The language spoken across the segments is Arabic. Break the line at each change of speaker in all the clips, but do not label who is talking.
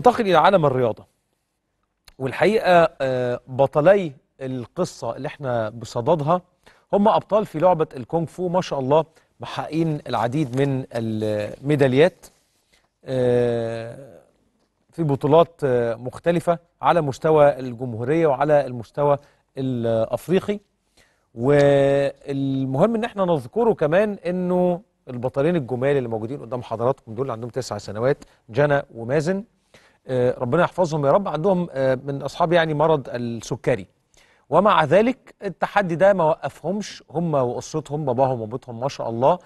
ننتقل إلى عالم الرياضة والحقيقة آه، بطلي القصة اللي احنا بصددها هم أبطال في لعبة الكونغ فو ما شاء الله محققين العديد من الميداليات آه، في بطولات آه، مختلفة على مستوى الجمهورية وعلى المستوى الأفريقي والمهم ان احنا نذكره كمان انه البطلين الجمال اللي موجودين قدام حضراتكم دول عندهم تسع سنوات جنى ومازن آه، ربنا يحفظهم يا رب عندهم آه، من اصحاب يعني مرض السكري ومع ذلك التحدي ده ما وقفهمش هم واسرتهم باباهم ومامتهم ما شاء الله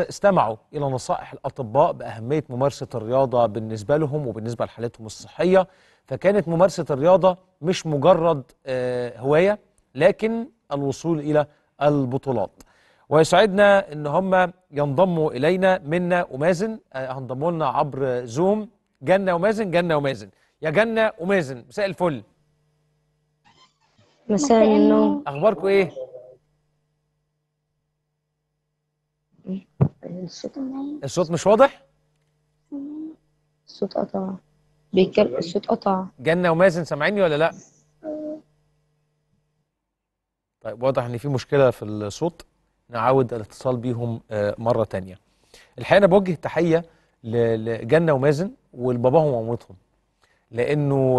استمعوا الى نصائح الاطباء باهميه ممارسه الرياضه بالنسبه لهم وبالنسبه لحالتهم الصحيه فكانت ممارسه الرياضه مش مجرد آه، هوايه لكن الوصول الى البطولات ويسعدنا ان هم ينضموا الينا منا ومازن هنضموا لنا عبر زوم جنة ومازن جنة ومازن يا جنة ومازن مساء الفل مساء النور أخباركم إيه؟ الصوت مش واضح؟ الصوت قطع بيتكلم الصوت قطع جنة ومازن سامعيني ولا لأ؟ طيب واضح ان في مشكله في الصوت نعاود الاتصال بيهم آه، مره تانية الحقيقه انا بوجه تحيه لجنه ومازن والباباهم ومامتهم لانه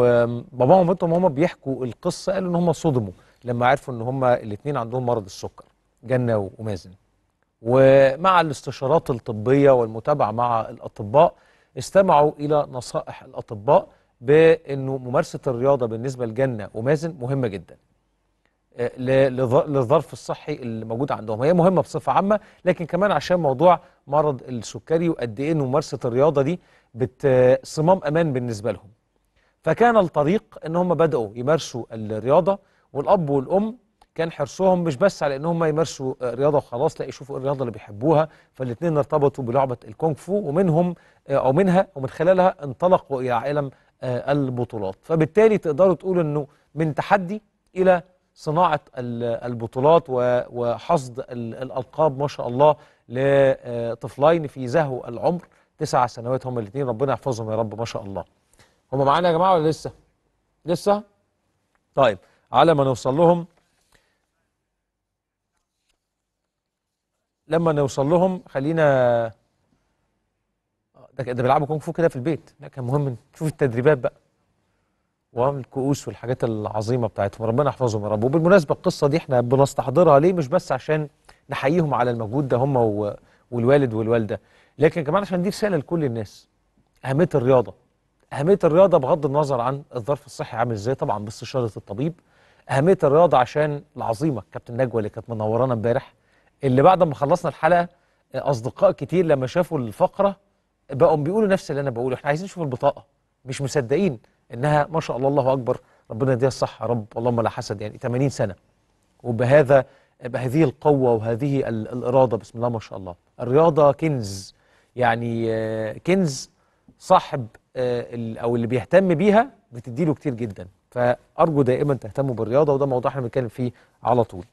باباهم ومامتهم هما بيحكوا القصه قالوا ان هما صدموا لما عرفوا ان هما الاثنين عندهم مرض السكر جنه ومازن ومع الاستشارات الطبيه والمتابعه مع الاطباء استمعوا الى نصائح الاطباء بانه ممارسه الرياضه بالنسبه لجنه ومازن مهمه جدا آه، للظرف الصحي اللي موجود عندهم هي مهمه بصفه عامه لكن كمان عشان موضوع مرض السكري وقد ايه ان ممارسه الرياضه دي صمام امان بالنسبه لهم فكان الطريق ان هم بداوا يمارسوا الرياضه والاب والام كان حرصهم مش بس على ان هم يمارسوا رياضه وخلاص لا يشوفوا الرياضه اللي بيحبوها فالاثنين ارتبطوا بلعبه الكونغ فو ومنهم آه، او منها ومن خلالها انطلقوا الى عالم آه، البطولات فبالتالي تقدروا تقولوا انه من تحدي الى صناعة البطولات وحصد الألقاب ما شاء الله لطفلين في زهو العمر تسع سنوات هما الاثنين ربنا يحفظهم يا رب ما شاء الله هما معانا يا جماعة ولا لسه لسه طيب على ما نوصل لهم لما نوصل لهم خلينا ده بيلعبوا كونغ فو كده في البيت لكن كان مهم نشوف التدريبات بقى والكؤوس والحاجات العظيمه بتاعتهم ربنا يحفظهم يا رب وبالمناسبه القصه دي احنا بنستحضرها ليه مش بس عشان نحييهم على المجهود ده هم والوالد والوالده لكن كمان عشان دي رساله لكل الناس اهميه الرياضه اهميه الرياضه بغض النظر عن الظرف الصحي عامل ازاي طبعا باستشاره الطبيب اهميه الرياضه عشان العظيمه كابتن نجوى اللي كانت منورانا امبارح اللي بعد ما خلصنا الحلقه اصدقاء كتير لما شافوا الفقره بقوا بيقولوا نفس اللي انا بقوله احنا عايزين نشوف البطاقه مش مصدقين انها ما شاء الله الله اكبر ربنا يديها الصحه يا رب اللهم لا حسد يعني 80 سنه وبهذا بهذه القوه وهذه الاراده بسم الله ما شاء الله الرياضه كنز يعني آه، كنز صاحب آه، او اللي بيهتم بيها بتديله كتير جدا فارجو دائما تهتموا بالرياضه وده موضوع احنا بنتكلم فيه على طول